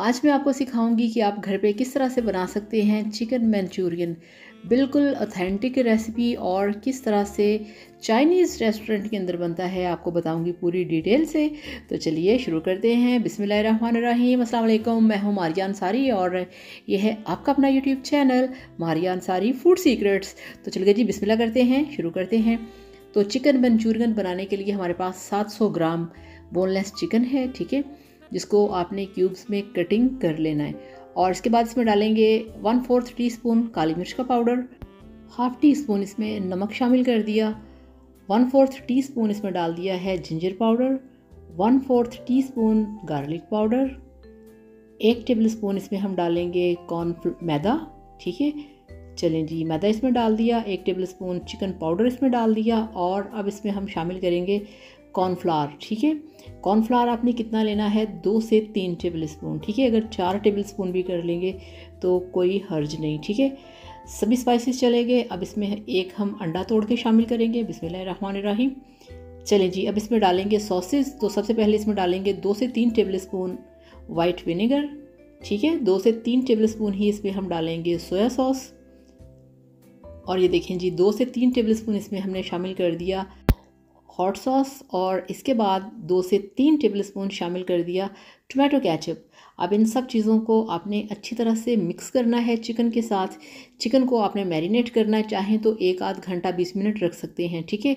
आज मैं आपको सिखाऊंगी कि आप घर पे किस तरह से बना सकते हैं चिकन मंचूरियन बिल्कुल ऑथेंटिक रेसिपी और किस तरह से चाइनीज़ रेस्टोरेंट के अंदर बनता है आपको बताऊंगी पूरी डिटेल से तो चलिए शुरू करते हैं बिसमिल अल्लाम मैं हूँ मारिया अंसारी और यह है आपका अपना YouTube channel Maria Ansari food secrets तो चलिए जी बिसमिल्ला करते हैं शुरू करते हैं तो चिकन मंचूरियन बनाने के लिए हमारे पास 700 ग्राम बोनलेस चिकन है ठीक है जिसको आपने क्यूब्स में कटिंग कर लेना है और इसके बाद इसमें डालेंगे वन फोर्थ टी स्पून काली मिर्च का पाउडर हाफ टी स्पून इसमें नमक शामिल कर दिया वन फोर्थ टी स्पून इसमें डाल दिया है ginger powder one fourth teaspoon garlic powder एक टेबल स्पून इसमें हम डालेंगे कॉर्न मैदा ठीक है चलें जी मैदा इसमें डाल दिया एक टेबल स्पून चिकन पाउडर इसमें डाल दिया और अब इसमें हम शामिल करेंगे कॉर्नफ्लावर ठीक है कॉर्नफ्लावर आपने कितना लेना है दो से तीन टेबल स्पून ठीक है अगर चार टेबल स्पून भी कर लेंगे तो कोई हर्ज नहीं ठीक है सभी स्पाइसेस चले गए अब इसमें एक हम अंडा तोड़ के शामिल करेंगे बिसमीम चलें जी अब इसमें डालेंगे सॉसेस तो सबसे पहले इसमें डालेंगे दो से तीन टेबल स्पून वाइट विनेगर ठीक है दो से तीन टेबल स्पून ही इसमें हम डालेंगे सोया सॉस और ये देखें जी दो से तीन टेबल स्पून इसमें हमने शामिल कर दिया हॉट सॉस और इसके बाद दो से तीन टेबल स्पून शामिल कर दिया टोमेटो कैचअप अब इन सब चीज़ों को आपने अच्छी तरह से मिक्स करना है चिकन के साथ चिकन को आपने मैरिनेट करना चाहें तो एक आध घंटा बीस मिनट रख सकते हैं ठीक है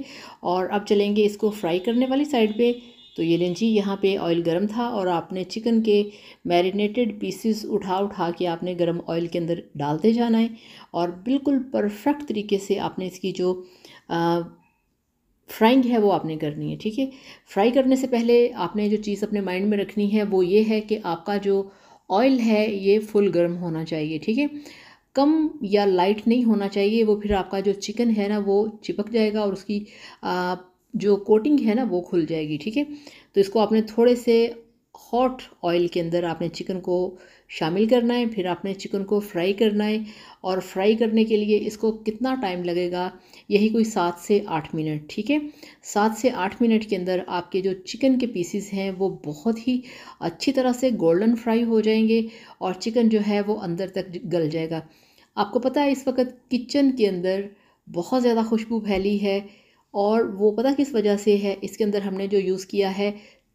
और अब चलेंगे इसको फ्राई करने वाली साइड पे तो ये लें जी यहाँ पे ऑयल गर्म था और आपने चिकन के मैरिनेटेड पीसेस उठा उठा के आपने गर्म ऑयल के अंदर डालते जाना है और बिल्कुल परफेक्ट तरीके से आपने इसकी जो आ, फ्राइंग है वो आपने करनी है ठीक है फ्राई करने से पहले आपने जो चीज़ अपने माइंड में रखनी है वो ये है कि आपका जो ऑयल है ये फुल गर्म होना चाहिए ठीक है कम या लाइट नहीं होना चाहिए वो फिर आपका जो चिकन है ना वो चिपक जाएगा और उसकी आ, जो कोटिंग है ना वो खुल जाएगी ठीक है तो इसको आपने थोड़े से हॉट ऑयल के अंदर आपने चिकन को शामिल करना है फिर आपने चिकन को फ्राई करना है और फ्राई करने के लिए इसको कितना टाइम लगेगा यही कोई सात से आठ मिनट ठीक है सात से आठ मिनट के अंदर आपके जो चिकन के पीसीस हैं वो बहुत ही अच्छी तरह से गोल्डन फ्राई हो जाएंगे और चिकन जो है वो अंदर तक गल जाएगा आपको पता है इस वक्त किचन के अंदर बहुत ज़्यादा खुशबू फैली है और वो पता किस वजह से है इसके अंदर हमने जो यूज़ किया है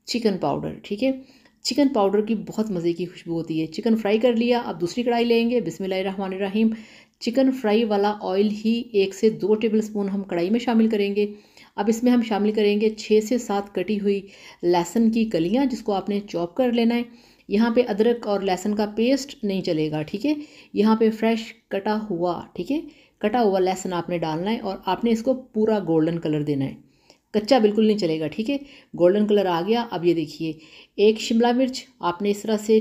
चिकन पाउडर ठीक है चिकन पाउडर की बहुत मज़े की खुशबू होती है चिकन फ्राई कर लिया अब दूसरी कढ़ाई लेंगे बिसमिल्ल रहीम चिकन फ्राई वाला ऑयल ही एक से दो टेबल स्पून हम कढ़ाई में शामिल करेंगे अब इसमें हम शामिल करेंगे छः से सात कटी हुई लहसुन की कलियाँ जिसको आपने चॉप कर लेना है यहाँ पे अदरक और लहसुन का पेस्ट नहीं चलेगा ठीक है यहाँ पे फ्रेश कटा हुआ ठीक है कटा हुआ लहसुन आपने डालना है और आपने इसको पूरा गोल्डन कलर देना है कच्चा बिल्कुल नहीं चलेगा ठीक है गोल्डन कलर आ गया अब ये देखिए एक शिमला मिर्च आपने इस तरह से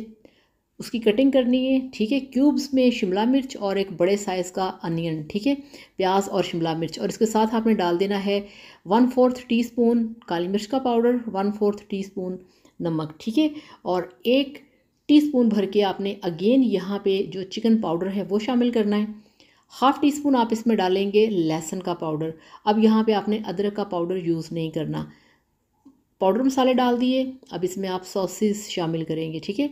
उसकी कटिंग करनी है ठीक है क्यूब्स में शिमला मिर्च और एक बड़े साइज़ का अनियन ठीक है प्याज और शिमला मिर्च और इसके साथ आपने डाल देना है वन फोर्थ टी स्पून काली मिर्च का पाउडर वन फोर्थ टी स्पून नमक ठीक है और एक टीस्पून भर के आपने अगेन यहाँ पे जो चिकन पाउडर है वो शामिल करना है हाफ़ टी स्पून आप इसमें डालेंगे लहसुन का पाउडर अब यहाँ पे आपने अदरक का पाउडर यूज़ नहीं करना पाउडर मसाले डाल दिए अब इसमें आप सॉसेस शामिल करेंगे ठीक है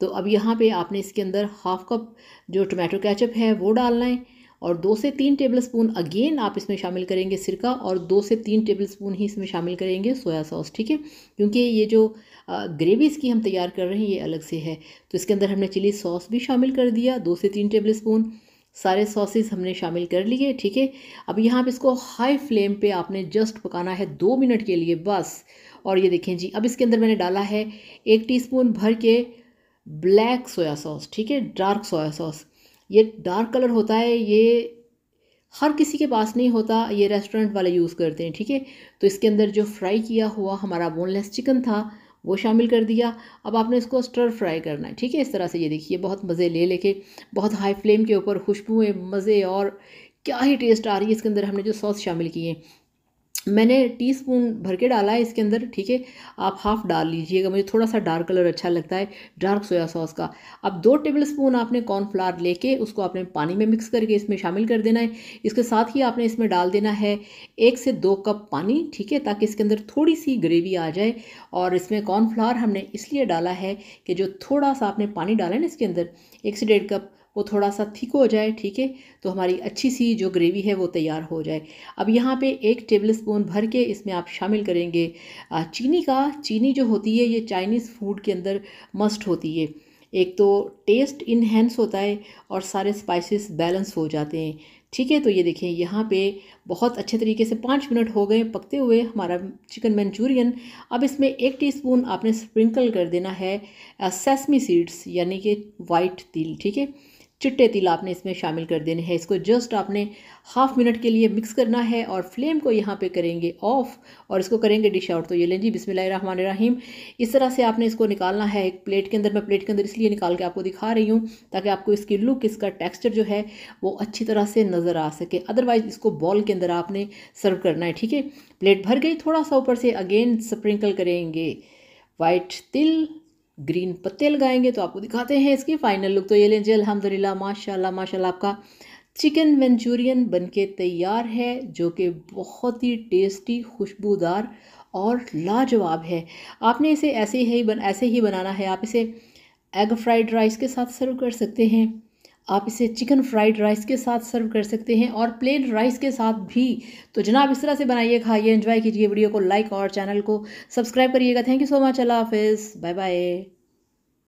तो अब यहाँ पे आपने इसके अंदर हाफ़ कप जो टोमेटो कैचअप है वो डालना है और दो से तीन टेबल स्पून अगेन आप इसमें शामिल करेंगे सिरका और दो से तीन टेबल स्पून ही इसमें शामिल करेंगे सोया सॉस ठीक है क्योंकि ये जो ग्रेवी इसकी हम तैयार कर रहे हैं ये अलग से है तो इसके अंदर हमने चिली सॉस भी शामिल कर दिया दो से तीन टेबल स्पून सारे सॉसेस हमने शामिल कर लिए ठीक है अब यहाँ पे इसको हाई फ्लेम पे आपने जस्ट पकाना है दो मिनट के लिए बस और ये देखें जी अब इसके अंदर मैंने डाला है एक टीस्पून भर के ब्लैक सोया सॉस ठीक है डार्क सोया सॉस ये डार्क कलर होता है ये हर किसी के पास नहीं होता ये रेस्टोरेंट वाले यूज़ करते हैं ठीक है तो इसके अंदर जो फ्राई किया हुआ हमारा बोनलेस चिकन था वो शामिल कर दिया अब आपने इसको स्टर फ्राई करना है ठीक है इस तरह से ये देखिए बहुत मज़े ले लेके बहुत हाई फ्लेम के ऊपर खुशबुएँ मज़े और क्या ही टेस्ट आ रही है इसके अंदर हमने जो सॉस शामिल किए मैंने टी स्पून भर के डाला है इसके अंदर ठीक है आप हाफ़ डाल लीजिएगा मुझे थोड़ा सा डार्क कलर अच्छा लगता है डार्क सोया सॉस का अब दो टेबल स्पून आपने कॉर्नफ्लावर लेके उसको आपने पानी में मिक्स करके इसमें शामिल कर देना है इसके साथ ही आपने इसमें डाल देना है एक से दो कप पानी ठीक है ताकि इसके अंदर थोड़ी सी ग्रेवी आ जाए और इसमें कॉर्नफ्लावर हमने इसलिए डाला है कि जो थोड़ा सा आपने पानी डाला है ना इसके अंदर एक से डेढ़ कप वो थोड़ा सा थिक हो जाए ठीक है तो हमारी अच्छी सी जो ग्रेवी है वो तैयार हो जाए अब यहाँ पे एक टेबल स्पून भर के इसमें आप शामिल करेंगे चीनी का चीनी जो होती है ये चाइनीज़ फूड के अंदर मस्ट होती है एक तो टेस्ट इन्हेंस होता है और सारे स्पाइसेस बैलेंस हो जाते हैं ठीक है तो ये देखें यहाँ पे बहुत अच्छे तरीके से पाँच मिनट हो गए पकते हुए हमारा चिकन मंचूरियन अब इसमें एक टीस्पून आपने स्प्रिंकल कर देना है सेसमी सीड्स यानी कि वाइट तिल ठीक है चिट्टे तिल आपने इसमें शामिल कर देने हैं इसको जस्ट आपने हाफ मिनट के लिए मिक्स करना है और फ्लेम को यहाँ पे करेंगे ऑफ और इसको करेंगे डिश आउट तो ये लें जी बिसमान रहीम इस तरह से आपने इसको निकालना है एक प्लेट के अंदर मैं प्लेट के अंदर इसलिए निकाल के आपको दिखा रही हूँ ताकि आपको इसकी लुक इसका टेक्स्चर जो है वो अच्छी तरह से नज़र आ सके अदरवाइज़ इसको बॉल के अंदर आपने सर्व करना है ठीक है प्लेट भर गई थोड़ा सा ऊपर से अगेन स्प्रिंकल करेंगे वाइट तिल ग्रीन पत्ते लगाएंगे तो आपको दिखाते हैं इसकी फाइनल लुक तो ये लेंजे अलहमदिल्ला माशाल्लाह माशाल्लाह आपका चिकन मंचूरियन बनके तैयार है जो कि बहुत ही टेस्टी खुशबूदार और लाजवाब है आपने इसे ऐसे ही बन ऐसे ही बनाना है आप इसे एग फ्राइड राइस के साथ सर्व कर सकते हैं आप इसे चिकन फ्राइड राइस के साथ सर्व कर सकते हैं और प्लेन राइस के साथ भी तो जनाब इस तरह से बनाइए खाइए एंजॉय कीजिए वीडियो को लाइक और चैनल को सब्सक्राइब करिएगा थैंक यू सो मच अल्लाह हाफिज़ बाय बाय